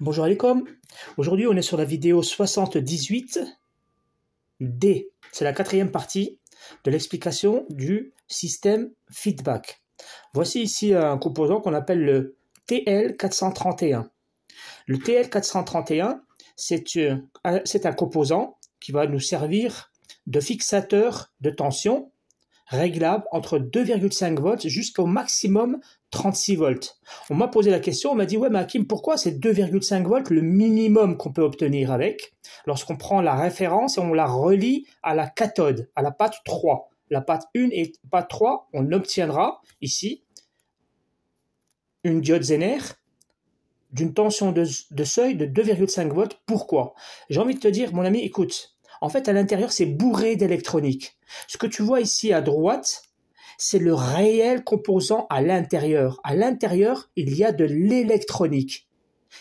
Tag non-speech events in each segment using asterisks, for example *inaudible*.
Bonjour tous, aujourd'hui on est sur la vidéo 78 D. C'est la quatrième partie de l'explication du système feedback. Voici ici un composant qu'on appelle le TL431. Le TL431, euh, c'est un composant qui va nous servir de fixateur de tension réglable entre 2,5 volts jusqu'au maximum 36 volts. On m'a posé la question, on m'a dit, ouais, mais Hakim, pourquoi c'est 2,5 volts le minimum qu'on peut obtenir avec lorsqu'on prend la référence et on la relie à la cathode, à la pâte 3 La pâte 1 et patte 3, on obtiendra ici une diode Zener d'une tension de, de seuil de 2,5 volts. Pourquoi J'ai envie de te dire, mon ami, écoute, en fait, à l'intérieur, c'est bourré d'électronique. Ce que tu vois ici à droite, c'est le réel composant à l'intérieur. À l'intérieur, il y a de l'électronique.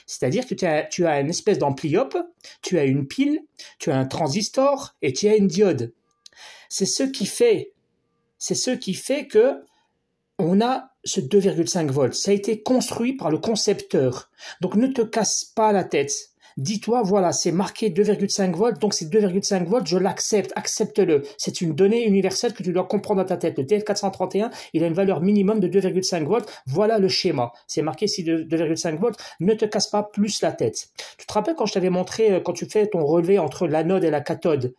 C'est-à-dire que tu as, une espèce d'ampliope, tu as une pile, tu as un transistor et tu as une diode. C'est ce qui fait, c'est ce qui fait que on a ce 2,5 volts. Ça a été construit par le concepteur. Donc ne te casse pas la tête dis-toi, voilà, c'est marqué 2,5 volts, donc c'est 2,5 volts, je l'accepte, accepte-le. C'est une donnée universelle que tu dois comprendre dans ta tête. Le TF431, il a une valeur minimum de 2,5 volts, voilà le schéma. C'est marqué ici 2,5 volts, ne te casse pas plus la tête. Tu te rappelles quand je t'avais montré, euh, quand tu fais ton relevé entre l'anode et la cathode,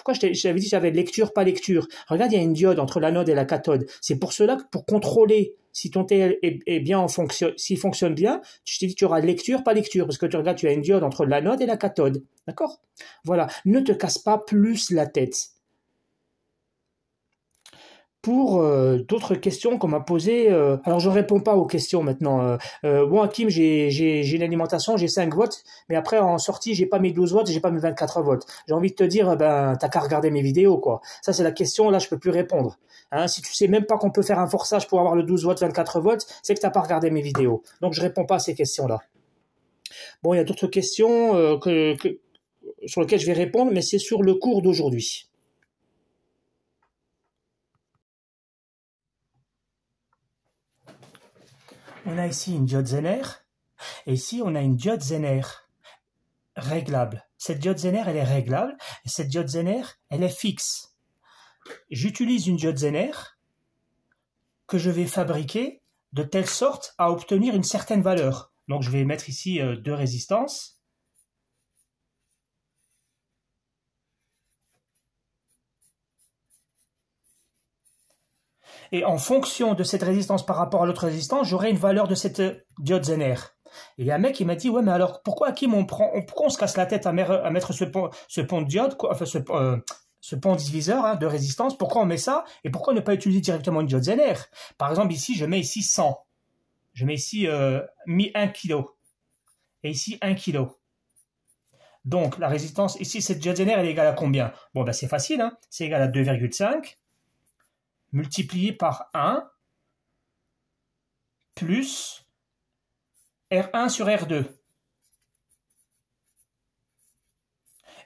pourquoi je t'avais dit j'avais lecture, pas lecture Regarde, il y a une diode entre l'anode et la cathode. C'est pour cela que pour contrôler si ton TL est, bien en fonction, s'il fonctionne bien, je dit que tu auras lecture, pas lecture, parce que tu regardes, tu as une diode entre l'anode et la cathode. D'accord Voilà. Ne te casse pas plus la tête pour euh, d'autres questions qu'on m'a posées. Euh, alors je réponds pas aux questions maintenant. bon, euh, Kim, j'ai j'ai j'ai j'ai 5 watts, mais après en sortie, j'ai pas mes 12 watts, j'ai pas mes 24 volts. J'ai envie de te dire, ben t'as qu'à regarder mes vidéos quoi. Ça c'est la question. Là, je peux plus répondre. Hein. si tu sais même pas qu'on peut faire un forçage pour avoir le 12 watts, 24 volts, c'est que t'as pas regardé mes vidéos. Donc je réponds pas à ces questions là. Bon, il y a d'autres questions que, que, sur lesquelles je vais répondre, mais c'est sur le cours d'aujourd'hui. on a ici une diode Zener, et ici on a une diode Zener réglable. Cette diode Zener, elle est réglable, et cette diode Zener, elle est fixe. J'utilise une diode Zener que je vais fabriquer de telle sorte à obtenir une certaine valeur. Donc je vais mettre ici euh, deux résistances, Et en fonction de cette résistance par rapport à l'autre résistance, j'aurai une valeur de cette diode Zener. Et il y a un mec qui m'a dit ouais mais alors pourquoi on prend on se casse la tête à, mettre ce pont ce pont diode enfin euh, ce, pont diviseur hein, de résistance pourquoi on met ça et pourquoi ne pas utiliser directement une diode Zener Par exemple ici je mets ici 100. Je mets ici 1 euh, kg et ici 1 kg. Donc la résistance ici cette diode Zener elle est égale à combien Bon ben c'est facile hein. c'est égal à 2,5 multiplié par 1 plus R1 sur R2.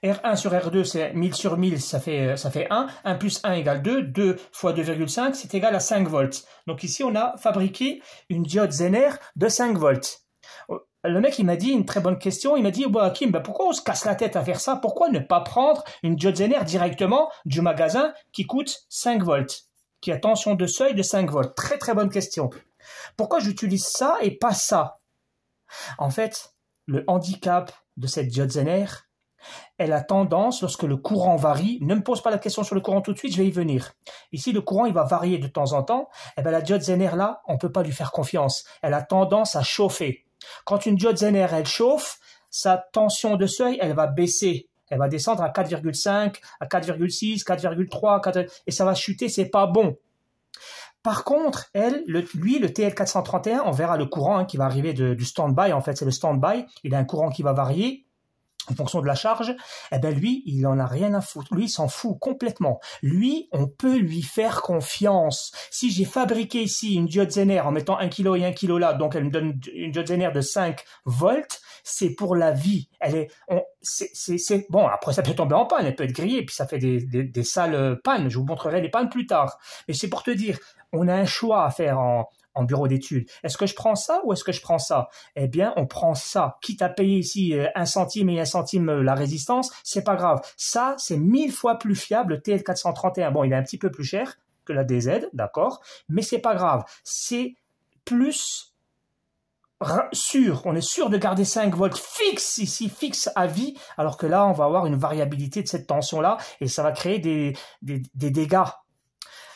R1 sur R2, c'est 1000 sur 1000, ça fait, euh, ça fait 1. 1 plus 1 égale 2. 2 fois 2,5, c'est égal à 5 volts. Donc ici, on a fabriqué une diode Zener de 5 volts. Oh, le mec, il m'a dit une très bonne question. Il m'a dit, bah, bah, pourquoi on se casse la tête à faire ça Pourquoi ne pas prendre une diode Zener directement du magasin qui coûte 5 volts qui a tension de seuil de 5 volts Très très bonne question. Pourquoi j'utilise ça et pas ça En fait, le handicap de cette diode Zener, elle a tendance, lorsque le courant varie, ne me pose pas la question sur le courant tout de suite, je vais y venir. Ici, le courant, il va varier de temps en temps. Et eh bien, la diode Zener, là, on ne peut pas lui faire confiance. Elle a tendance à chauffer. Quand une diode Zener, elle chauffe, sa tension de seuil, elle va baisser elle va descendre à 4,5, à 4,6, 4,3, et ça va chuter, c'est pas bon. Par contre, elle, lui, le TL431, on verra le courant hein, qui va arriver du stand-by, en fait, c'est le stand-by, il a un courant qui va varier, en fonction de la charge, eh ben lui, il en a rien à foutre. Lui, il s'en fout complètement. Lui, on peut lui faire confiance. Si j'ai fabriqué ici une diode Zener en mettant un kilo et un kilo là, donc elle me donne une diode Zener de 5 volts, c'est pour la vie. Elle est, c'est, bon. Après, ça peut tomber en panne, elle peut être grillée, puis ça fait des, des, des sales pannes. Je vous montrerai les pannes plus tard. Mais c'est pour te dire, on a un choix à faire en, en bureau d'études. Est-ce que je prends ça ou est-ce que je prends ça Eh bien, on prend ça. Quitte à payer ici euh, un centime et un centime euh, la résistance, c'est pas grave. Ça, c'est mille fois plus fiable. Le TL431, bon, il est un petit peu plus cher que la DZ, d'accord, mais c'est pas grave. C'est plus sûr, on est sûr de garder 5 volts fixe ici, fixe à vie, alors que là, on va avoir une variabilité de cette tension-là et ça va créer des dégâts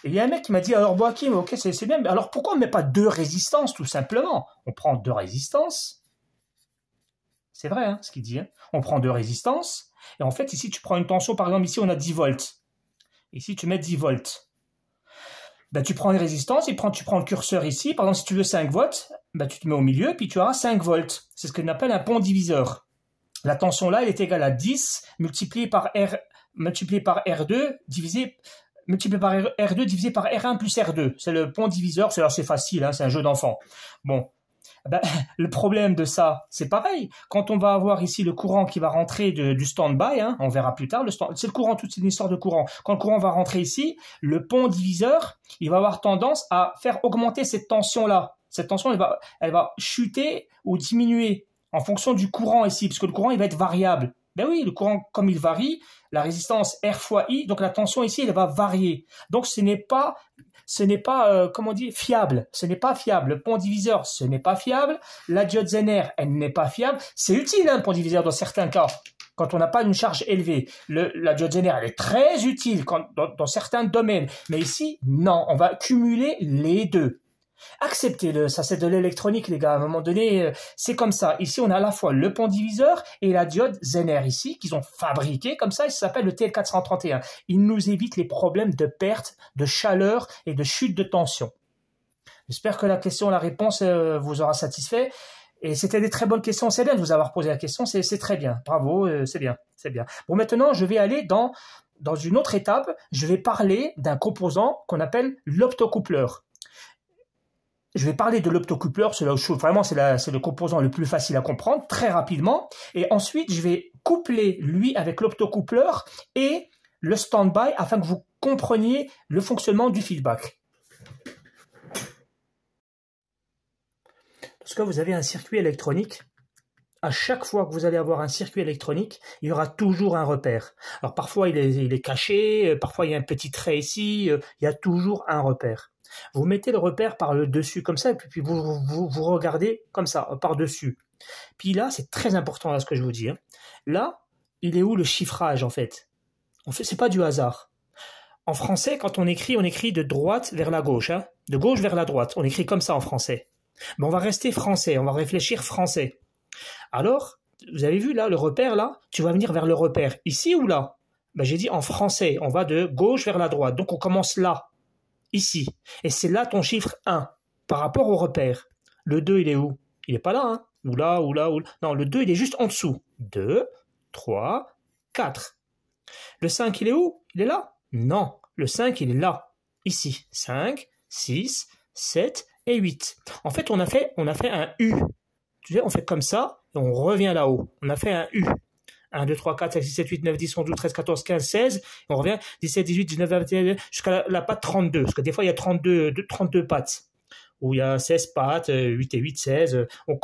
et il y a un mec qui m'a dit alors Boakim, ok, c'est bien, mais alors pourquoi on ne met pas deux résistances tout simplement On prend deux résistances. C'est vrai hein, ce qu'il dit. Hein. On prend deux résistances. Et en fait, ici, tu prends une tension, par exemple, ici, on a 10 volts. Ici, tu mets 10 volts. Ben, tu prends une résistance, et tu prends le curseur ici. Par exemple, si tu veux 5 volts, ben, tu te mets au milieu, puis tu auras 5 volts. C'est ce qu'on appelle un pont diviseur. La tension là, elle est égale à 10 multiplié par R multiplié par R2 divisé multiplié par R2 divisé par R1 plus R2. C'est le pont diviseur, c'est facile, hein, c'est un jeu d'enfant. Bon. Eh ben, *laughs* le problème de ça, c'est pareil. Quand on va avoir ici le courant qui va rentrer du stand-by, hein, on verra plus tard, le c'est le courant, toute une histoire de courant. Quand le courant va rentrer ici, le pont diviseur, il va avoir tendance à faire augmenter cette tension-là. Cette tension, elle va, elle va chuter ou diminuer en fonction du courant ici, puisque le courant, il va être variable. Ben oui, le courant, comme il varie, la résistance R fois I, donc la tension ici, elle va varier. Donc ce n'est pas, ce n'est pas, euh, comment dire, fiable. Ce n'est pas fiable. Le pont diviseur, ce n'est pas fiable. La diode Zener, elle n'est pas fiable. C'est utile, un hein, pont diviseur dans certains cas. Quand on n'a pas une charge élevée, la diode Zener, elle est très utile dans certains domaines. Mais ici, non, on va cumuler les deux. Acceptez-le, ça c'est de l'électronique les gars, à un moment donné, euh, c'est comme ça. Ici on a à la fois le pont diviseur et la diode Zener ici qu'ils ont fabriqué comme ça, il s'appelle le TL431. Il nous évite les problèmes de perte, de chaleur et de chute de tension. J'espère que la question, la réponse euh, vous aura satisfait. Et c'était des très bonnes questions. C'est bien de vous avoir posé la question. C'est très bien. Bravo. Euh, c'est bien. C'est bien. Bon, maintenant, je vais aller dans, dans une autre étape. Je vais parler d'un composant qu'on appelle l'optocoupleur je vais parler de l'optocoupleur, c'est vraiment c'est, le composant le plus facile à comprendre, très rapidement. Et ensuite, je vais coupler lui avec l'optocoupleur et le standby afin que vous compreniez le fonctionnement du feedback. que vous avez un circuit électronique, à chaque fois que vous allez avoir un circuit électronique, il y aura toujours un repère. Alors parfois il est, caché, euh, parfois il y a un petit trait ici, euh, il y a toujours un repère. Vous mettez le repère par le dessus comme ça, et puis, vous, vous, regardez comme ça, par-dessus. Puis là, c'est très important là ce que je vous dis. Hein. Là, il est où le chiffrage en fait En fait, c'est pas du hasard. En français, quand on écrit, on écrit de droite vers la gauche, hein. de gauche vers la droite. On écrit comme ça en français. Mais on va rester français, on va réfléchir français. Alors, vous avez vu là, le repère là, tu vas venir vers le repère, ici ou là ben, J'ai dit en français, on va de gauche vers la droite. Donc on commence là, ici. Et c'est là ton chiffre 1 par rapport au repère. Le 2, il est où Il n'est pas là, hein Ou là, ou là, ou là. Non, le 2, il est juste en dessous. 2, 3, 4. Le 5, il est où Il est là Non, le 5, il est là. Ici. 5, 6, 7 et 8. En fait, on a fait un U tu sais, on fait comme ça et on revient là-haut. On a fait un U. 1, 2, 3, 4, 5, 6, 7, 8, 9, 10, 11, 12, 13, 14, 15, 16. on revient 17, 18, 19, 20, 21, jusqu'à la, la, patte 32. Parce que des fois, il y a 32, 32 pattes. Où il y a 16 pattes, 8 euh, et 8, 16. On,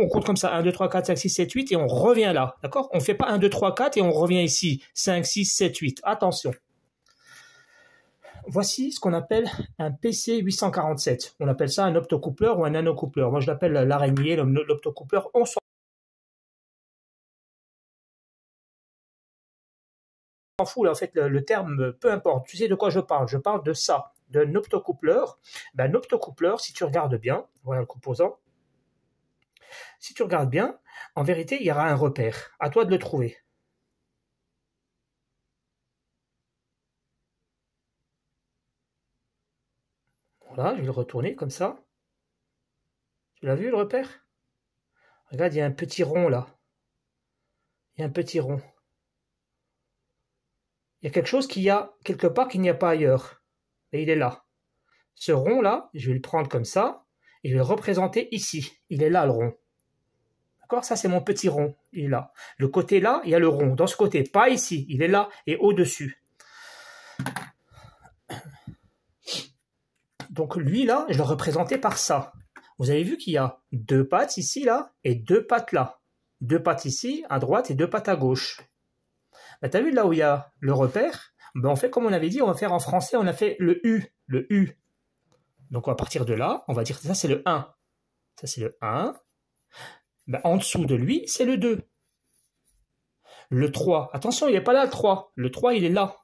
on, compte comme ça. 1, 2, 3, 4, 5, 6, 7, 8. Et on revient là. D'accord On ne fait pas 1, 2, 3, 4 et on revient ici. 5, 6, 7, 8. Attention voici ce qu'on appelle un PC847. On appelle ça un optocoupleur ou un nanocoupleur. Moi, je l'appelle l'araignée, l'optocoupleur. On s'en fout, là, en fait, le, terme, peu importe. Tu sais de quoi je parle Je parle de ça, d'un optocoupleur. un ben, optocoupleur, si tu regardes bien, voilà le composant. Si tu regardes bien, en vérité, il y aura un repère. À toi de le trouver. Ah, je vais le retourner comme ça. Tu l'as vu le repère Regarde, il y a un petit rond là. Il y a un petit rond. Il y a quelque chose qu'il y a quelque part qu'il n'y a pas ailleurs. Et il est là. Ce rond là, je vais le prendre comme ça et je vais le représenter ici. Il est là le rond. D'accord Ça c'est mon petit rond. Il est là. Le côté là, il y a le rond. Dans ce côté, pas ici. Il est là et au-dessus. donc lui là, je le représentais par ça. Vous avez vu qu'il y a deux pattes ici là et deux pattes là. Deux pattes ici, à droite et deux pattes à gauche. Bah, t'as vu là où il y a le repère bah, En On fait comme on avait dit, on va faire en français, on a fait le U, le U. Donc à partir de là, on va dire que ça c'est le 1. Ça c'est le 1. Bah, en dessous de lui, c'est le 2. Le 3, attention, il n'est pas là le 3. Le 3, il est là.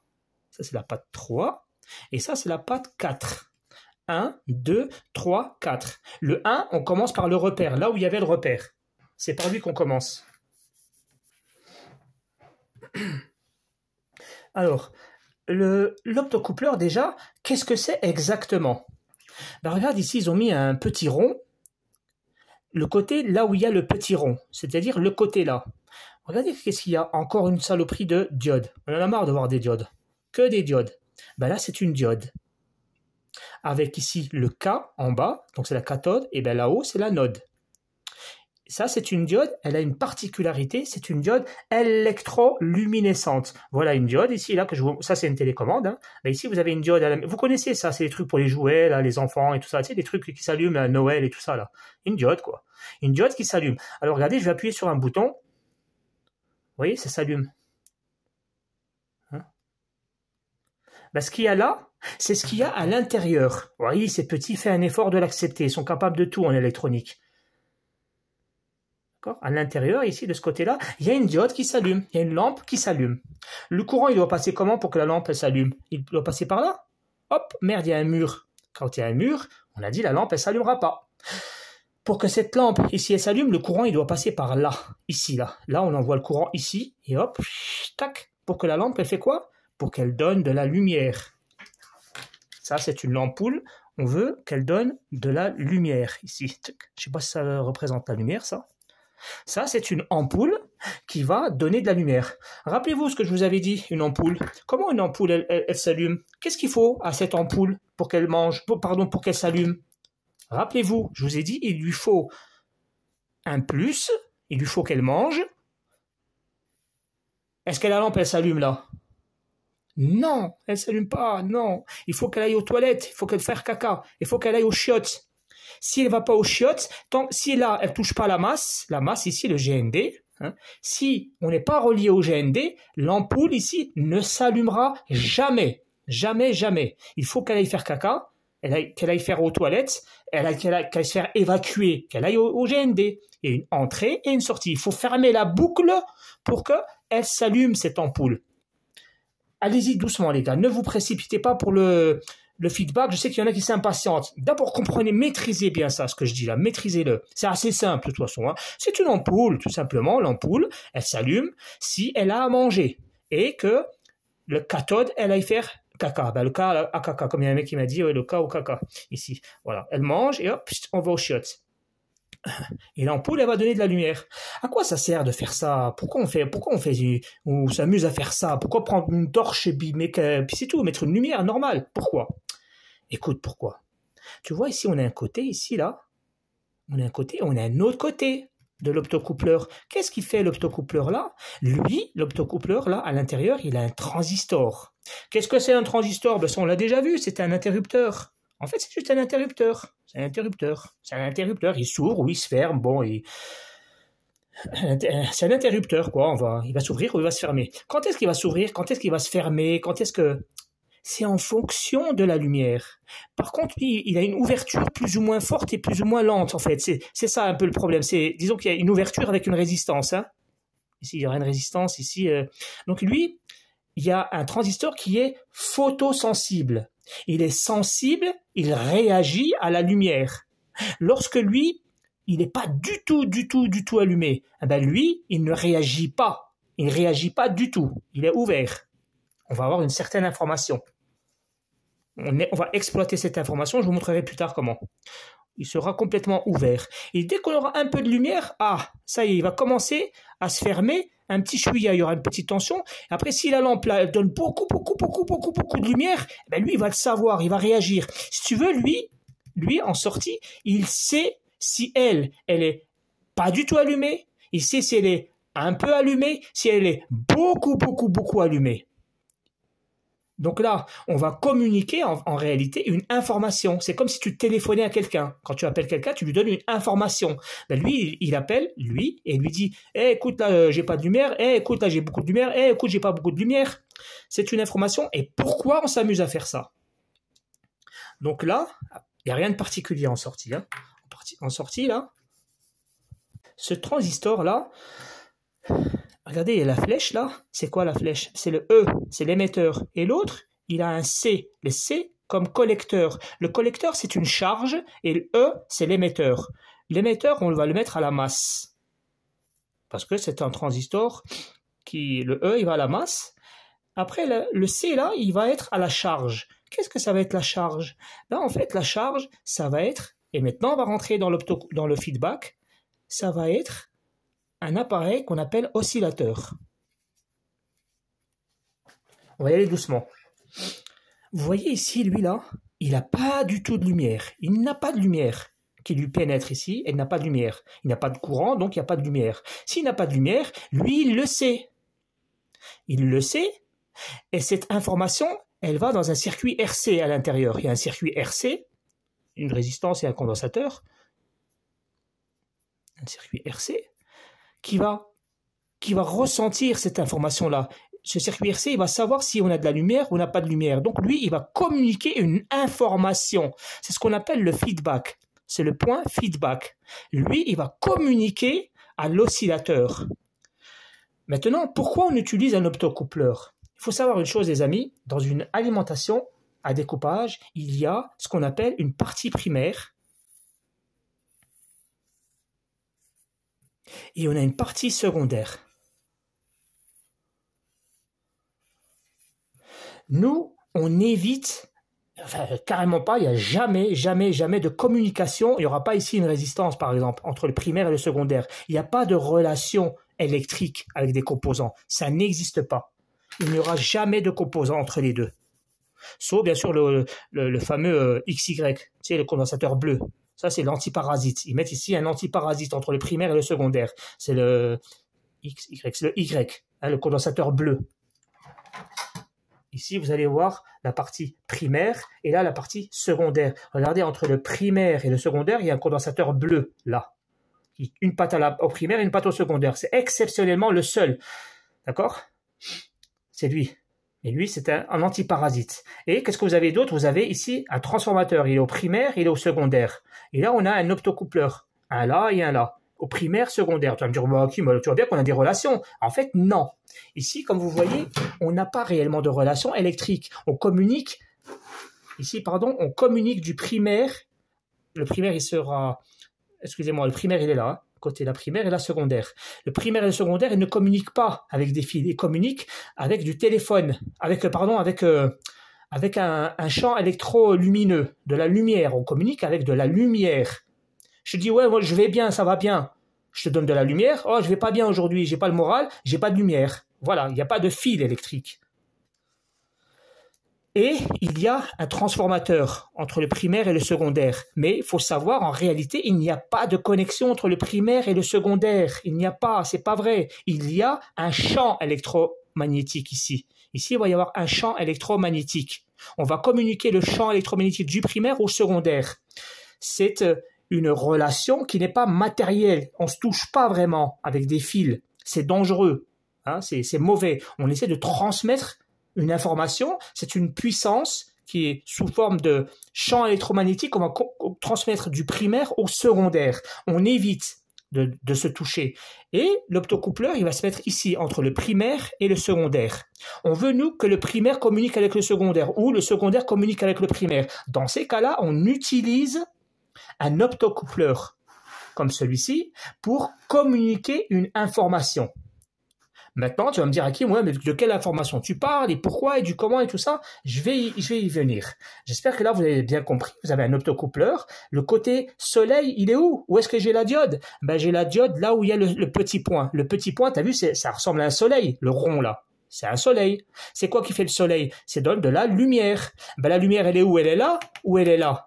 Ça c'est la patte 3. Et ça c'est la patte 4. 1, 2, 3, 4. Le 1, on commence par le repère, là où il y avait le repère. C'est par lui qu'on commence. Alors, l'optocoupleur, déjà, qu'est-ce que c'est exactement bah, Regarde ici, ils ont mis un petit rond, le côté là où il y a le petit rond, c'est-à-dire le côté là. Regardez qu'est-ce qu'il y a encore une saloperie de diodes. On en a marre de voir des diodes. Que des diodes. Ben là, c'est une diode. Avec ici le K en bas, donc c'est la cathode, et bien là-haut, c'est node. Ça, c'est une diode, elle a une particularité, c'est une diode électroluminescente. Voilà une diode ici, là, que je vous... ça c'est une télécommande. Hein. Mais ici, vous avez une diode à la... Vous connaissez ça, c'est des trucs pour les jouets, là, les enfants et tout ça. C'est des trucs qui s'allument à Noël et tout ça, là. Une diode, quoi. Une diode qui s'allume. Alors, regardez, je vais appuyer sur un bouton. Vous voyez, ça s'allume. Bah, ce qu'il y a là, c'est ce qu'il y a à l'intérieur. Vous voyez, ces petits font un effort de l'accepter. Ils sont capables de tout en électronique. À l'intérieur, ici, de ce côté-là, il y a une diode qui s'allume. Il y a une lampe qui s'allume. Le courant, il doit passer comment pour que la lampe s'allume Il doit passer par là Hop, merde, il y a un mur. Quand il y a un mur, on a dit la lampe, elle s'allumera pas. Pour que cette lampe, ici, elle s'allume, le courant, il doit passer par là. Ici, là. Là, on envoie le courant ici, et hop, tac. Pour que la lampe, elle fait quoi pour qu'elle donne de la lumière. Ça, c'est une ampoule. On veut qu'elle donne de la lumière ici. Je ne sais pas si ça représente la lumière, ça. Ça, c'est une ampoule qui va donner de la lumière. Rappelez-vous ce que je vous avais dit, une ampoule. Comment une ampoule, elle, s'allume Qu'est-ce qu'il faut à cette ampoule pour qu'elle mange, pardon, pour qu'elle s'allume Rappelez-vous, je vous ai dit, il lui faut un plus, il lui faut qu'elle mange. Est-ce que la lampe, elle s'allume là non, elle s'allume pas, non. Il faut qu'elle aille aux toilettes, il faut qu'elle fasse caca, il faut qu'elle aille aux chiottes. Si elle va pas aux chiottes, tant, si là, elle touche pas la masse, la masse ici, le GND, hein, si on n'est pas relié au GND, l'ampoule ici ne s'allumera jamais. Jamais, jamais. Il faut qu'elle aille faire caca, qu'elle aille faire aux toilettes, qu'elle aille, se faire évacuer, qu'elle aille au, GND. Il y a une entrée et une sortie. Il faut fermer la boucle pour que elle s'allume cette ampoule allez-y doucement, les gars. Ne vous précipitez pas pour le, le feedback. Je sais qu'il y en a qui s'impatientent. D'abord, comprenez, maîtrisez bien ça, ce que je dis là. Maîtrisez-le. C'est assez simple, de toute façon. Hein. C'est une ampoule, tout simplement. L'ampoule, elle s'allume si elle a à manger. Et que le cathode, elle aille faire caca. Bah, le cas euh, à caca, comme il y a un mec qui m'a dit, le cas au caca, ici. Voilà. Elle mange et hop, on va au chiottes. Et l'ampoule, elle va donner de la lumière. À quoi ça sert de faire ça Pourquoi on fait, pourquoi on fait, s'amuse à faire ça Pourquoi prendre une torche et puis, euh, puis c'est tout, mettre une lumière normale Pourquoi Écoute, pourquoi Tu vois, ici, on a un côté, ici, là, on a un côté, on a un autre côté de l'optocoupleur. Qu'est-ce qui fait l'optocoupleur là Lui, l'optocoupleur là, à l'intérieur, il a un transistor. Qu'est-ce que c'est un transistor ben, on l'a déjà vu, c'est un interrupteur. En fait, c'est juste un interrupteur. C'est un interrupteur. C'est un interrupteur. Il s'ouvre ou il se ferme. Bon, il... c'est un interrupteur, quoi. On va... Il va s'ouvrir ou il va se fermer. Quand est-ce qu'il va s'ouvrir Quand est-ce qu'il va se fermer Quand est-ce que c'est en fonction de la lumière. Par contre, il a une ouverture plus ou moins forte et plus ou moins lente, en fait. C'est ça un peu le problème. C'est, disons qu'il y a une ouverture avec une résistance. Hein. Ici, il y aura une résistance. Ici, euh, donc lui, il y a un transistor qui est photosensible. Il est sensible, il réagit à la lumière. Lorsque lui, il n'est pas du tout, du tout, du tout allumé, eh ben lui, il ne réagit pas. Il ne réagit pas du tout. Il est ouvert. On va avoir une certaine information. On, on va exploiter cette information, je vous montrerai plus tard comment. Il sera complètement ouvert. Et dès qu'on aura un peu de lumière, ah, ça y est, il va commencer à se fermer un petit chouïa, il y aura une petite tension. Après, si la lampe là, elle donne beaucoup, beaucoup, beaucoup, beaucoup, beaucoup de lumière, eh ben, lui, il va le savoir, il va réagir. Si tu veux, lui, lui, en sortie, il sait si elle, elle est pas du tout allumée, il sait si elle est un peu allumée, si elle est beaucoup, beaucoup, beaucoup allumée. Donc là, on va communiquer en, réalité une information. C'est comme si tu téléphonais à quelqu'un. Quand tu appelles quelqu'un, tu lui donnes une information. Ben lui, il, appelle lui et lui dit eh, écoute là, euh, j'ai pas de lumière. Eh, écoute là, j'ai beaucoup de lumière. Eh, écoute, j'ai pas beaucoup de lumière." C'est une information. Et pourquoi on s'amuse à faire ça Donc là, il n'y a rien de particulier en sortie. Hein. en sortie là, ce transistor là Regardez, la flèche là, c'est quoi la flèche C'est le E, c'est l'émetteur. Et l'autre, il a un C. Le C comme collecteur. Le collecteur, c'est une charge et le E, c'est l'émetteur. L'émetteur, on va le mettre à la masse. Parce que c'est un transistor qui, le E, il va à la masse. Après, le, C, là, il va être à la charge. Qu'est-ce que ça va être la charge Là, ben, en fait, la charge, ça va être, et maintenant, on va rentrer dans, dans le feedback, ça va être un appareil qu'on appelle oscillateur. On va y aller doucement. Vous voyez ici, lui là, il n'a pas du tout de lumière. Il n'a pas de lumière qui lui pénètre ici, Il n'a pas de lumière. Il n'a pas de courant, donc il n'y a pas de lumière. S'il n'a pas de lumière, lui, il le sait. Il le sait, et cette information, elle va dans un circuit RC à l'intérieur. Il y a un circuit RC, une résistance et un condensateur. Un circuit RC qui va, qui va ressentir cette information-là. Ce circuit RC, il va savoir si on a de la lumière ou on n'a pas de lumière. Donc lui, il va communiquer une information. C'est ce qu'on appelle le feedback. C'est le point feedback. Lui, il va communiquer à l'oscillateur. Maintenant, pourquoi on utilise un optocoupleur Il faut savoir une chose, les amis, dans une alimentation à découpage, il y a ce qu'on appelle une partie primaire et on a une partie secondaire. Nous, on évite, carrément pas, il n'y a jamais, jamais, jamais de communication. Il n'y aura pas ici une résistance, par exemple, entre le primaire et le secondaire. Il n'y a pas de relation électrique avec des composants. Ça n'existe pas. Il n'y aura jamais de composants entre les deux. Sauf, bien sûr, le, fameux euh, XY, tu le condensateur bleu. Ça, c'est l'antiparasite. Ils mettent ici un antiparasite entre le primaire et le secondaire. C'est le X, Y, le Y, hein, le condensateur bleu. Ici, vous allez voir la partie primaire et là, la partie secondaire. Regardez, entre le primaire et le secondaire, il y a un condensateur bleu, là. Une patte à la, au primaire et une patte au secondaire. C'est exceptionnellement le seul. D'accord C'est lui. Et lui, c'est un, antiparasite. Et qu'est-ce que vous avez d'autre Vous avez ici un transformateur. Il est au primaire, il est au secondaire. Et là, on a un optocoupleur. Un là et un là. Au primaire, secondaire. Tu vas me dire, bah, tu vois bien qu'on a des relations. En fait, non. Ici, comme vous voyez, on n'a pas réellement de relation électrique. On communique, ici, pardon, on communique du primaire. Le primaire, il sera, excusez-moi, le primaire, il est là. Hein côté la primaire et la secondaire. Le primaire et le secondaire, ne communiquent pas avec des fils, ils communiquent avec du téléphone, avec, euh, pardon, avec, euh, avec un, un champ électrolumineux, de la lumière. On communique avec de la lumière. Je dis, ouais, je vais bien, ça va bien. Je te donne de la lumière. Oh, je vais pas bien aujourd'hui, j'ai pas le moral, j'ai pas de lumière. Voilà, il n'y a pas de fil électrique. Et il y a un transformateur entre le primaire et le secondaire. Mais il faut savoir, en réalité, il n'y a pas de connexion entre le primaire et le secondaire. Il n'y a pas, c'est pas vrai. Il y a un champ électromagnétique ici. Ici, il va y avoir un champ électromagnétique. On va communiquer le champ électromagnétique du primaire au secondaire. C'est euh, une relation qui n'est pas matérielle. On se touche pas vraiment avec des fils. C'est dangereux. Hein, c'est mauvais. On essaie de transmettre une information, c'est une puissance qui est sous forme de champ électromagnétique, on va transmettre du primaire au secondaire. On évite de, se toucher. Et l'optocoupleur, il va se mettre ici, entre le primaire et le secondaire. On veut, nous, que le primaire communique avec le secondaire, ou le secondaire communique avec le primaire. Dans ces cas-là, on utilise un optocoupleur, comme celui-ci, pour communiquer une information. Maintenant, tu vas me dire, à qui, ouais, mais de quelle information tu parles et pourquoi et du comment et tout ça Je vais y, je vais y venir. J'espère que là, vous avez bien compris. Vous avez un optocoupleur. Le côté soleil, il est où Où est-ce que j'ai la diode Ben, j'ai la diode là où il y a le, petit point. Le petit point, t'as vu, ça ressemble à un soleil, le rond là. C'est un soleil. C'est quoi qui fait le soleil C'est donne de la lumière. Ben, la lumière, elle est où Elle est là ou elle est là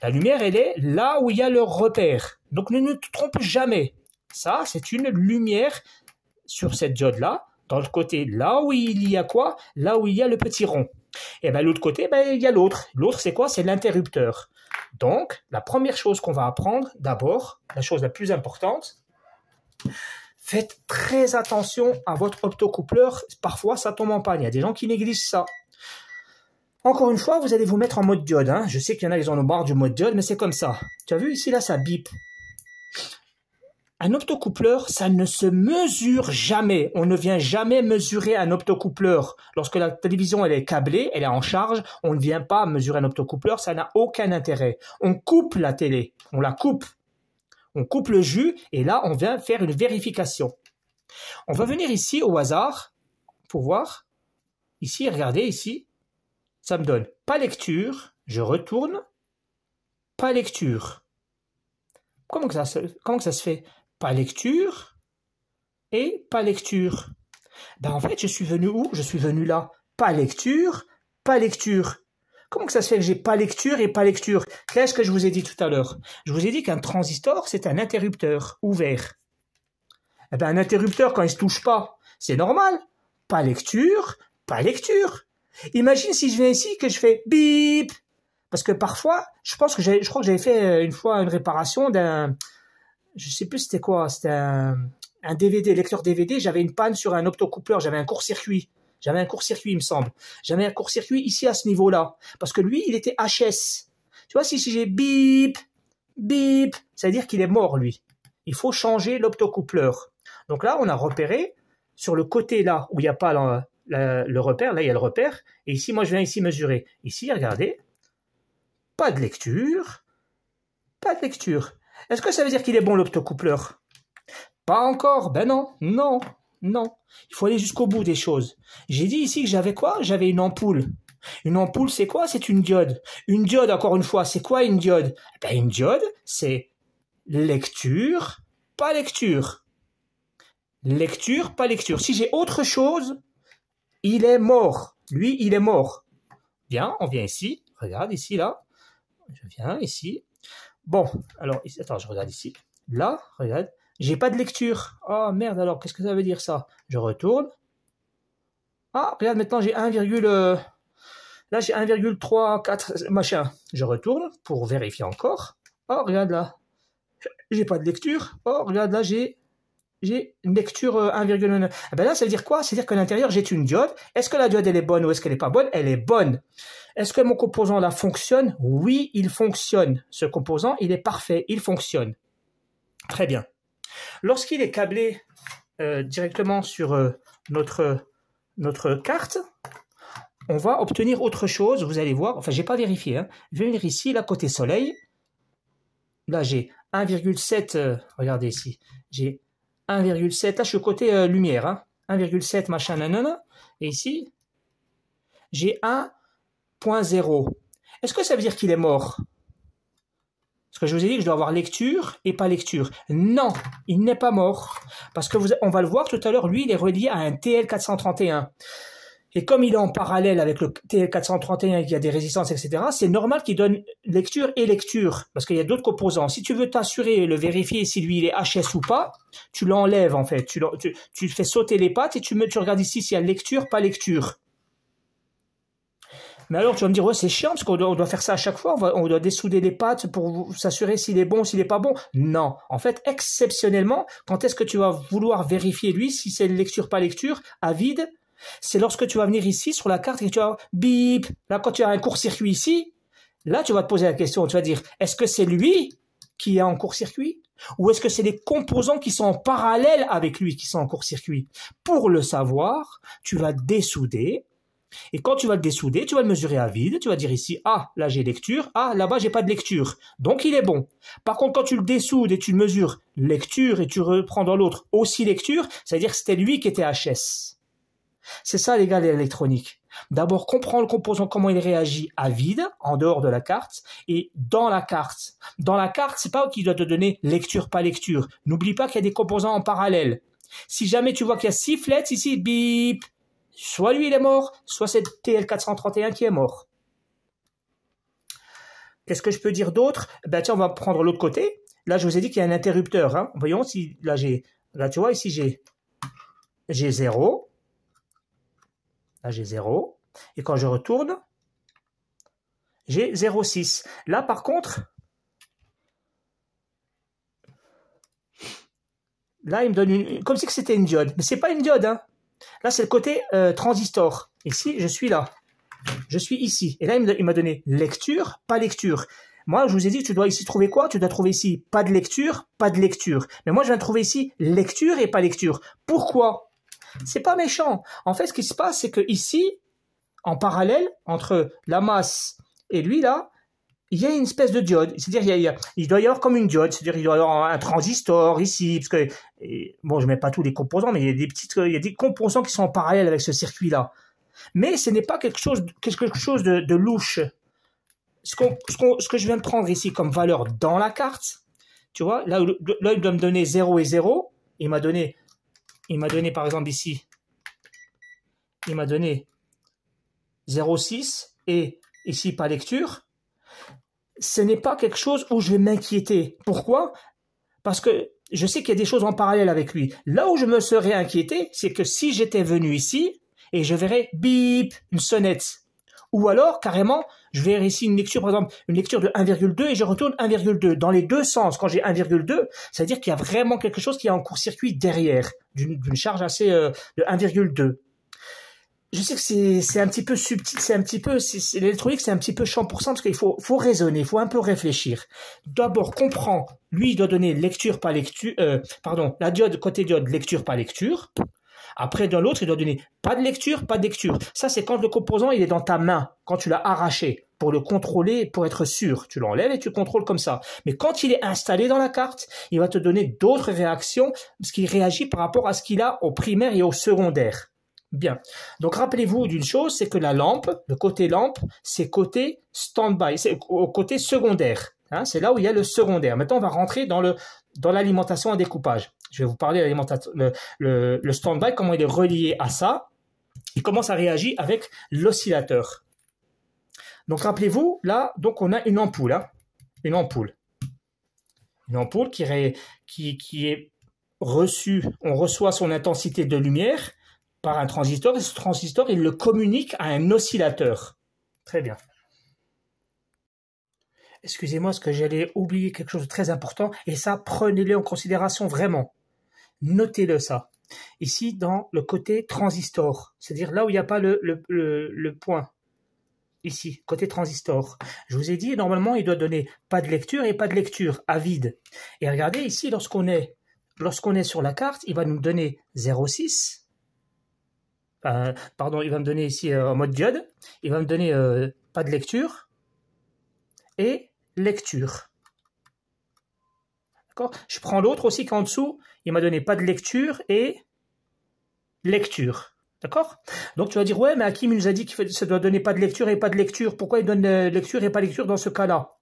La lumière, elle est là où il y a le repère. Donc ne nous trompe jamais. Ça, c'est une lumière sur cette diode-là, dans le côté là où il y a quoi Là où il y a le petit rond. Et eh bien l'autre côté, ben, il y a l'autre. L'autre, c'est quoi C'est l'interrupteur. Donc, la première chose qu'on va apprendre, d'abord, la chose la plus importante, faites très attention à votre optocoupleur. Parfois, ça tombe en panne. Il y a des gens qui négligent ça. Encore une fois, vous allez vous mettre en mode diode. Hein. Je sais qu'il y en a, ils en ont marre du mode diode, mais c'est comme ça. Tu as vu ici, là, ça bip un optocoupleur, ça ne se mesure jamais. On ne vient jamais mesurer un optocoupleur. Lorsque la télévision elle est câblée, elle est en charge, on ne vient pas mesurer un optocoupleur, ça n'a aucun intérêt. On coupe la télé, on la coupe. On coupe le jus et là, on vient faire une vérification. On va venir ici au hasard pour voir. Ici, regardez ici, ça me donne pas lecture, je retourne, pas lecture. Comment que ça se, comment que ça se fait pas lecture et pas lecture. Ben en fait, je suis venu où Je suis venu là. Pas lecture, pas lecture. Comment ça se fait que j'ai pas lecture et pas lecture Qu'est-ce que je vous ai dit tout à l'heure Je vous ai dit qu'un transistor, c'est un interrupteur ouvert. Eh ben, un interrupteur, quand il se touche pas, c'est normal. Pas lecture, pas lecture. Imagine si je viens ici que je fais bip. Parce que parfois, je pense que je crois que j'avais fait euh, une fois une réparation d'un, je sais plus c'était quoi, c'était un, DVD, lecteur DVD, j'avais une panne sur un optocoupleur, j'avais un court-circuit. J'avais un court-circuit, il me semble. J'avais un court-circuit ici à ce niveau-là. Parce que lui, il était HS. Tu vois, si, si j'ai bip, bip, ça veut dire qu'il est mort, lui. Il faut changer l'optocoupleur. Donc là, on a repéré sur le côté là où il n'y a pas le repère, là il y a le repère, et ici moi je viens ici mesurer. Ici, regardez, pas de lecture, pas de lecture. Est-ce que ça veut dire qu'il est bon l'optocoupleur Pas encore, ben non, non, non. Il faut aller jusqu'au bout des choses. J'ai dit ici que j'avais quoi J'avais une ampoule. Une ampoule, c'est quoi C'est une diode. Une diode, encore une fois, c'est quoi une diode ben, Une diode, c'est lecture, pas lecture. Lecture, pas lecture. Si j'ai autre chose, il est mort. Lui, il est mort. Bien, on vient ici. Regarde ici, là. Je viens ici. Bon, alors, attends, je regarde ici. Là, regarde, j'ai pas de lecture. Ah oh, merde, alors, qu'est-ce que ça veut dire ça Je retourne. Ah, regarde, maintenant j'ai 1, euh, là j'ai 1,34 machin. Je retourne pour vérifier encore. Oh, regarde là. J'ai pas de lecture. Oh, regarde là, j'ai j'ai une lecture 1,9. Euh, ah ben là, ça veut dire quoi C'est-à-dire que l'intérieur, j'ai une diode. Est-ce que la diode, elle est bonne ou est-ce qu'elle n'est pas bonne Elle est bonne. Est-ce que mon composant, là, fonctionne Oui, il fonctionne. Ce composant, il est parfait, il fonctionne. Très bien. Lorsqu'il est câblé euh, directement sur euh, notre, notre carte, on va obtenir autre chose. Vous allez voir, enfin, n'ai pas vérifié. Je hein. vais venir ici, là, côté soleil. Là, j'ai 1,7, regardez ici, j'ai 1,7. Là, ah, je suis côté euh, lumière. Hein. 1,7 machin nanana. Et ici, j'ai 1.0. Est-ce que ça veut dire qu'il est mort Parce que je vous ai dit que je dois avoir lecture et pas lecture. Non, il n'est pas mort. Parce que vous, on va le voir tout à l'heure, lui, il est relié à un TL431. Et comme il est en parallèle avec le TL431 et qu'il y a des résistances, etc., c'est normal qu'il donne lecture et lecture, parce qu'il y a d'autres composants. Si tu veux t'assurer et le vérifier si lui il est HS ou pas, tu l'enlèves en fait. Tu, tu, fais sauter les pattes et tu, me tu regardes ici s'il y a lecture, pas lecture. Mais alors tu vas me dire, c'est chiant parce qu'on doit, faire ça à chaque fois, on, doit dessouder les pattes pour s'assurer s'il est bon, ou s'il n'est pas bon. Non, en fait, exceptionnellement, quand est-ce que tu vas vouloir vérifier lui si c'est lecture, pas lecture, à vide c'est lorsque tu vas venir ici sur la carte et tu vas bip. Là, quand tu as un court-circuit ici, là, tu vas te poser la question. Tu vas dire, est-ce que c'est lui qui est en court-circuit ou est-ce que c'est les composants qui sont en parallèle avec lui qui sont en court-circuit Pour le savoir, tu vas dessouder. Et quand tu vas le dessouder, tu vas le mesurer à vide. Tu vas dire ici, ah, là j'ai lecture, ah, là-bas j'ai pas de lecture. Donc il est bon. Par contre, quand tu le dessoudes et tu mesures lecture et tu reprends dans l'autre aussi lecture, c'est-à-dire que c'était lui qui était HS. C'est ça, les gars, l'électronique. D'abord, comprendre le composant, comment il réagit à vide, en dehors de la carte, et dans la carte. Dans la carte, c'est pas qu'il doit te donner lecture, pas lecture. N'oublie pas qu'il y a des composants en parallèle. Si jamais tu vois qu'il y a six flèches ici, bip, soit lui il est mort, soit c'est TL431 qui est mort. Qu'est-ce que je peux dire d'autre Ben tiens, on va prendre l'autre côté. Là, je vous ai dit qu'il y a un interrupteur. Hein. Voyons si là j'ai, là tu vois ici j'ai, j'ai 0, Là, j'ai 0. Et quand je retourne, j'ai 0,6. Là, par contre, là, il me donne une, comme si c'était une diode. Mais c'est pas une diode. Hein. Là, c'est le côté euh, transistor. Ici, je suis là. Je suis ici. Et là, il m'a donné lecture, pas lecture. Moi, je vous ai dit tu dois ici trouver quoi Tu dois trouver ici pas de lecture, pas de lecture. Mais moi, je viens de trouver ici lecture et pas lecture. Pourquoi c'est pas méchant. En fait, ce qui se passe, c'est que ici, en parallèle, entre la masse et lui, là, il y a une espèce de diode. C'est-à-dire, il, doit y avoir comme une diode. C'est-à-dire, il doit y avoir un transistor ici, parce que, bon, je mets pas tous les composants, mais il y a des il y a des composants qui sont en parallèle avec ce circuit-là. Mais ce n'est pas quelque chose, quelque chose de, louche. Ce, que je viens de prendre ici comme valeur dans la carte, tu vois, là, là il doit me donner 0 et 0. Il m'a donné il m'a donné, par exemple, ici, il m'a donné 0,6 et ici, pas lecture. Ce n'est pas quelque chose où je vais m'inquiéter. Pourquoi Parce que je sais qu'il y a des choses en parallèle avec lui. Là où je me serais inquiété, c'est que si j'étais venu ici et je verrais bip, une sonnette. Ou alors, carrément, je vais ici une lecture, par exemple, une lecture de 1,2 et je retourne 1,2. Dans les deux sens, quand j'ai 1,2, ça veut dire qu'il y a vraiment quelque chose qui est en court-circuit derrière, d'une charge assez euh, de 1,2 je sais que c'est un petit peu subtil, c'est un petit peu l'électronique, c'est un petit peu champ pour parce qu'il faut faut raisonner, il faut un peu réfléchir. D'abord comprend, lui il doit donner lecture par lecture, euh, pardon, la diode côté diode lecture par lecture. Après, dans l'autre, il doit donner pas de lecture, pas de lecture. Ça, c'est quand le composant, il est dans ta main, quand tu l'as arraché, pour le contrôler, pour être sûr. Tu l'enlèves et tu contrôles comme ça. Mais quand il est installé dans la carte, il va te donner d'autres réactions, parce qu'il réagit par rapport à ce qu'il a au primaire et au secondaire. Bien. Donc rappelez-vous d'une chose, c'est que la lampe, le côté lampe, c'est côté stand-by, c'est au côté secondaire. Hein. c'est là où il y a le secondaire. Maintenant, on va rentrer dans le dans l'alimentation à découpage je vais vous parler l'alimentation, le, le, comment il est relié à ça et comment ça réagit avec l'oscillateur. Donc rappelez-vous, là, donc on a une ampoule, hein. une ampoule, une ampoule qui, qui, qui est reçue, on reçoit son intensité de lumière par un transistor et ce transistor il le communique à un oscillateur. Très bien. Excusez-moi, est-ce que j'allais oublier quelque chose de très important Et ça, prenez-le en considération vraiment. Notez-le ça. Ici, dans le côté transistor, c'est-à-dire là où il n'y a pas le, point, ici, côté transistor. Je vous ai dit, normalement, il doit donner pas de lecture et pas de lecture à vide. Et regardez ici, lorsqu'on est, lorsqu'on est sur la carte, il va nous donner 0,6. Euh, pardon, il va me donner ici euh, en mode diode. Il va me donner euh, pas de lecture et lecture. Je prends l'autre aussi qu'en dessous, il m'a donné pas de lecture et lecture. D'accord Donc tu vas dire, ouais, mais qui il nous a dit que ça doit donner pas de lecture et pas de lecture. Pourquoi il donne euh, lecture et pas lecture dans ce cas-là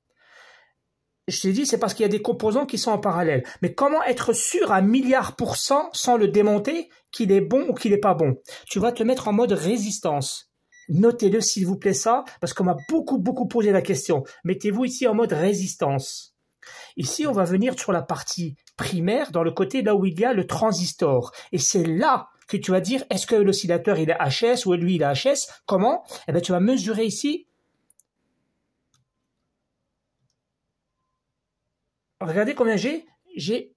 Je t'ai dit, c'est parce qu'il y a des composants qui sont en parallèle. Mais comment être sûr à milliard pour cent sans le démonter qu'il est bon ou qu'il n'est pas bon Tu vas te mettre en mode résistance. Notez-le s'il vous plaît ça, parce qu'on m'a beaucoup, beaucoup posé la question. Mettez-vous ici en mode résistance. Ici, on va venir sur la partie primaire, dans le côté là où il y a le transistor. Et c'est là que tu vas dire, est-ce que l'oscillateur il est HS ou lui il est HS Comment Eh bien, tu vas mesurer ici. Regardez combien j'ai. J'ai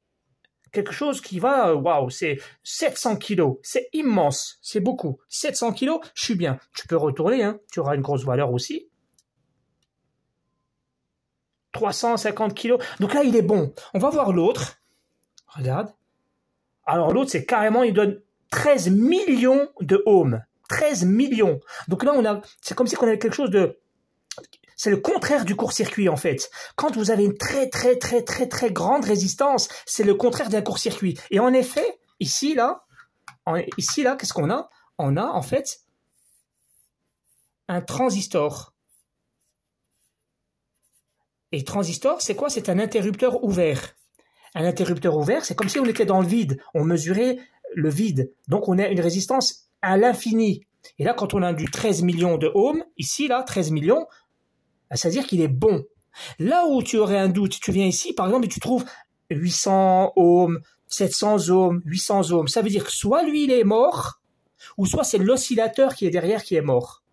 quelque chose qui va, waouh, c'est 700 kilos, c'est immense, c'est beaucoup. 700 kilos, je suis bien. Tu peux retourner, hein. tu auras une grosse valeur aussi. 350 kilos. Donc là, il est bon. On va voir l'autre. Regarde. Alors l'autre, c'est carrément, il donne 13 millions de ohms. 13 millions. Donc là, on a, c'est comme si on avait quelque chose de, c'est le contraire du court-circuit en fait. Quand vous avez une très très très très très grande résistance, c'est le contraire d'un court-circuit. Et en effet, ici là, ici là, qu'est-ce qu'on a On a en fait un transistor. Et transistor, c'est quoi C'est un interrupteur ouvert. Un interrupteur ouvert, c'est comme si on était dans le vide. On mesurait le vide. Donc on a une résistance à l'infini. Et là, quand on a du 13 millions de ohms, ici, là, 13 millions, bah, ça veut dire qu'il est bon. Là où tu aurais un doute, tu viens ici, par exemple, et tu trouves 800 ohms, 700 ohms, 800 ohms. Ça veut dire que soit lui, il est mort, ou soit c'est l'oscillateur qui est derrière qui est mort.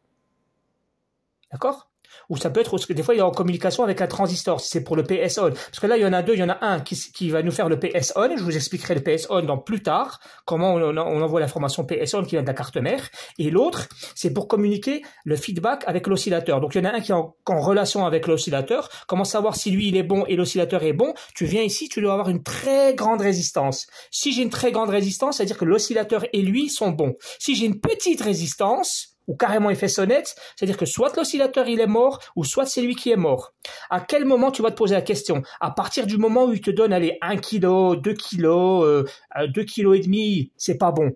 D'accord ou ça peut être que des fois, il est en communication avec un transistor, si c'est pour le PSON. Parce que là, il y en a deux, il y en a un qui, qui va nous faire le PSON. Je vous expliquerai le PSON dans plus tard, comment on, on envoie l'information PSON qui vient de la carte mère. Et l'autre, c'est pour communiquer le feedback avec l'oscillateur. Donc, il y en a un qui est en, en relation avec l'oscillateur. Comment savoir si lui, il est bon et l'oscillateur est bon? Tu viens ici, tu dois avoir une très grande résistance. Si j'ai une très grande résistance, c'est-à-dire que l'oscillateur et lui sont bons. Si j'ai une petite résistance, ou carrément effet sonnette, c'est-à-dire que soit l'oscillateur il est mort, ou soit c'est lui qui est mort. À quel moment tu vas te poser la question À partir du moment où il te donne, allez, 1 kg, 2 kg, euh, 2 euh, kg et demi, c'est pas bon.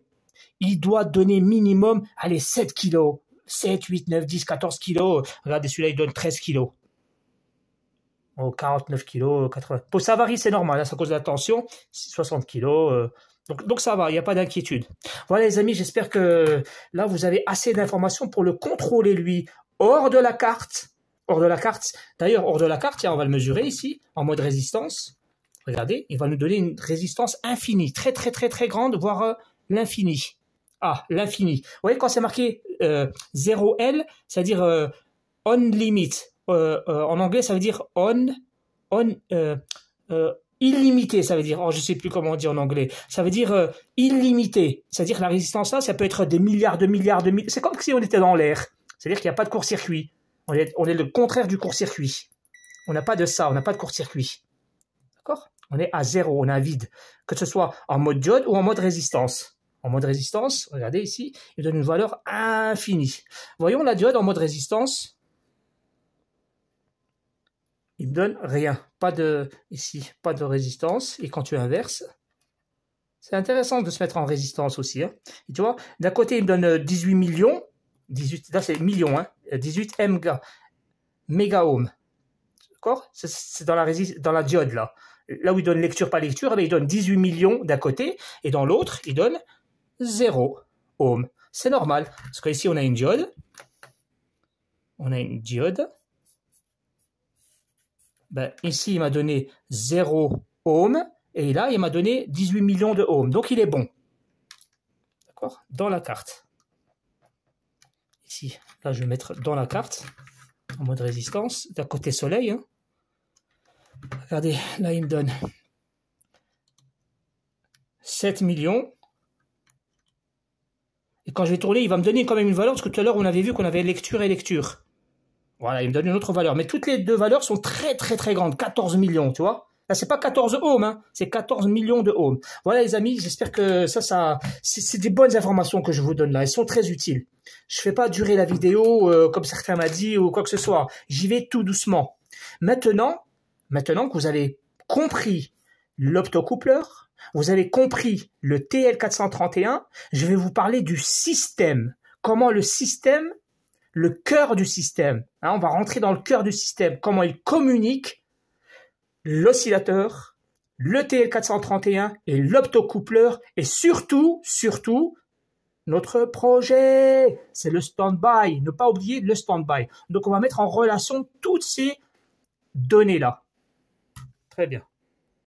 Il doit donner minimum, allez, 7 kg, 7, 8, 9, 10, 14 kg. Regardez, celui-là, il donne 13 kg. Oh, 49 kg, 80. Pour Savary, c'est normal, hein, c'est à cause de la tension, 60 kg, donc, ça va, il n'y a pas d'inquiétude. Voilà les amis, j'espère que là vous avez assez d'informations pour le contrôler lui hors de la carte. Hors de la carte. D'ailleurs, hors de la carte, on va le mesurer ici en mode résistance. Regardez, il va nous donner une résistance infinie, très très très très grande, voire euh, l'infini. Ah, l'infini. Vous voyez quand c'est marqué 0L, euh, c'est-à-dire euh, on limit. en anglais, ça veut dire on, on, illimité, ça veut dire, oh, je sais plus comment on dit en anglais, ça veut dire euh, illimité. C'est-à-dire la résistance là, ça peut être des milliards de milliards de milliards. C'est comme si on était dans l'air. C'est-à-dire qu'il n'y a pas de court-circuit. On est, on est le contraire du court-circuit. On n'a pas de ça, on n'a pas de court-circuit. D'accord On est à zéro, on a vide. Que ce soit en mode diode ou en mode résistance. En mode résistance, regardez ici, il donne une valeur infinie. Voyons la diode en mode résistance. Il me donne rien pas de, ici, pas de résistance. Et quand tu inverses, c'est intéressant de se mettre en résistance aussi. Hein. tu vois, d'un côté, il me donne 18 euh, millions. 18, là, c'est millions, hein, 18 mega ohm D'accord C'est dans la, dans la diode, là. Là où il donne lecture pas lecture, eh ben, il donne 18 millions d'un côté, et dans l'autre, il donne 0 ohm C'est normal, parce qu'ici, on a une diode. On a une diode ben, ici, il m'a donné 0 Ohm. et là, il m'a donné 18 millions de ohms. Donc, il est bon. D'accord Dans la carte. Ici, là, je vais mettre dans la carte, en mode résistance, d'un côté soleil. Hein. Regardez, là, il me donne 7 millions. Et quand je vais tourner, il va me donner quand même une valeur, parce que tout à l'heure, on avait vu qu'on avait lecture et lecture. Voilà, il me donne une autre valeur. Mais toutes les deux valeurs sont très très très grandes, 14 millions, tu vois. Là, c'est pas 14 ohms, hein. c'est 14 millions de ohms. Voilà les amis, j'espère que ça, ça, c'est des bonnes informations que je vous donne là. Elles sont très utiles. Je ne fais pas durer la vidéo euh, comme certains m'ont dit ou quoi que ce soit. J'y vais tout doucement. Maintenant, maintenant que vous avez compris l'optocoupleur, vous avez compris le TL431, je vais vous parler du système. Comment le système le cœur du système. Hein, on va rentrer dans le cœur du système, comment il communique l'oscillateur, le TL431 et l'optocoupleur et surtout, surtout, notre projet, c'est le stand-by. Ne pas oublier le stand-by. Donc, on va mettre en relation toutes ces données-là. Très bien.